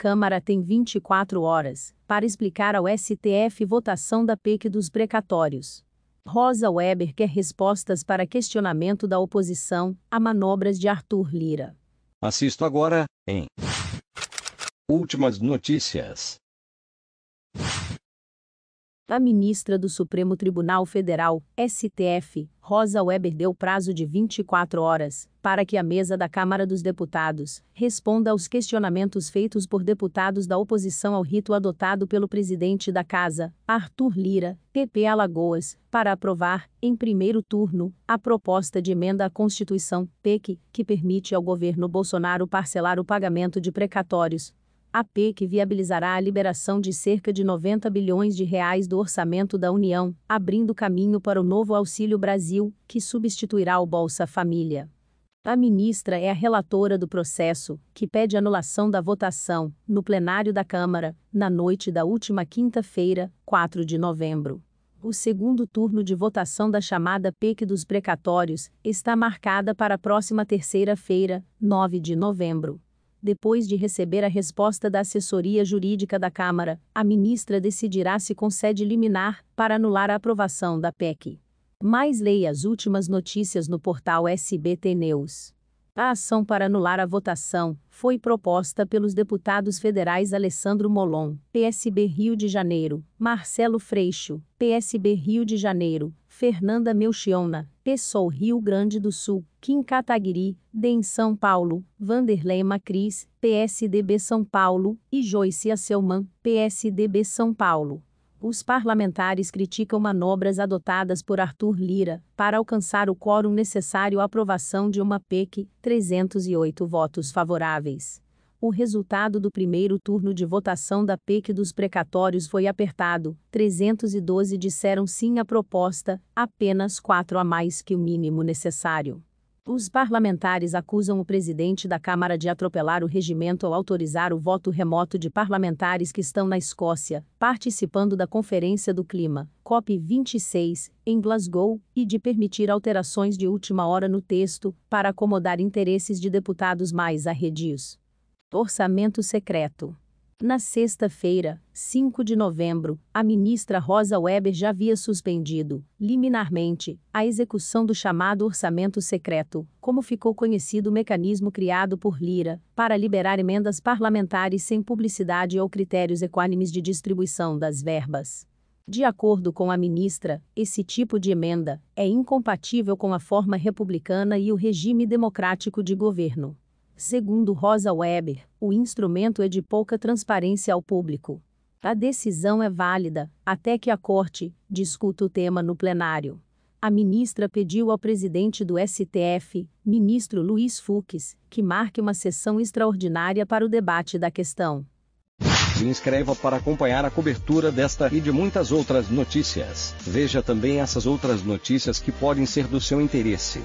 Câmara tem 24 horas para explicar ao STF votação da PEC dos precatórios. Rosa Weber quer respostas para questionamento da oposição a manobras de Arthur Lira. Assisto agora em Últimas notícias. A ministra do Supremo Tribunal Federal, STF, Rosa Weber deu prazo de 24 horas para que a mesa da Câmara dos Deputados responda aos questionamentos feitos por deputados da oposição ao rito adotado pelo presidente da Casa, Arthur Lira, PP Alagoas, para aprovar, em primeiro turno, a proposta de emenda à Constituição, PEC, que permite ao governo Bolsonaro parcelar o pagamento de precatórios a PEC viabilizará a liberação de cerca de 90 bilhões de reais do orçamento da União, abrindo caminho para o novo Auxílio Brasil, que substituirá o Bolsa Família. A ministra é a relatora do processo, que pede anulação da votação, no plenário da Câmara, na noite da última quinta-feira, 4 de novembro. O segundo turno de votação da chamada PEC dos precatórios está marcada para a próxima terça-feira, 9 de novembro depois de receber a resposta da assessoria jurídica da Câmara, a ministra decidirá se concede liminar para anular a aprovação da PEC. Mais leia as últimas notícias no portal SBT News. A ação para anular a votação foi proposta pelos deputados federais Alessandro Molon, PSB Rio de Janeiro, Marcelo Freixo, PSB Rio de Janeiro, Fernanda Melchiona, PSOL Rio Grande do Sul, Kim Kataguiri, DEM São Paulo, Vanderlei Macris, PSDB São Paulo, e Joyce Asselman, PSDB São Paulo. Os parlamentares criticam manobras adotadas por Arthur Lira para alcançar o quórum necessário à aprovação de uma PEC, 308 votos favoráveis. O resultado do primeiro turno de votação da PEC dos precatórios foi apertado: 312 disseram sim à proposta, apenas 4 a mais que o mínimo necessário. Os parlamentares acusam o presidente da Câmara de atropelar o regimento ao autorizar o voto remoto de parlamentares que estão na Escócia, participando da Conferência do Clima, COP26, em Glasgow, e de permitir alterações de última hora no texto, para acomodar interesses de deputados mais arredios. Orçamento secreto. Na sexta-feira, 5 de novembro, a ministra Rosa Weber já havia suspendido, liminarmente, a execução do chamado orçamento secreto, como ficou conhecido o mecanismo criado por Lira, para liberar emendas parlamentares sem publicidade ou critérios equânimes de distribuição das verbas. De acordo com a ministra, esse tipo de emenda é incompatível com a forma republicana e o regime democrático de governo. Segundo Rosa Weber, o instrumento é de pouca transparência ao público. A decisão é válida até que a Corte discuta o tema no plenário. A ministra pediu ao presidente do STF, ministro Luiz Fux, que marque uma sessão extraordinária para o debate da questão. Se inscreva para acompanhar a cobertura desta e de muitas outras notícias. Veja também essas outras notícias que podem ser do seu interesse.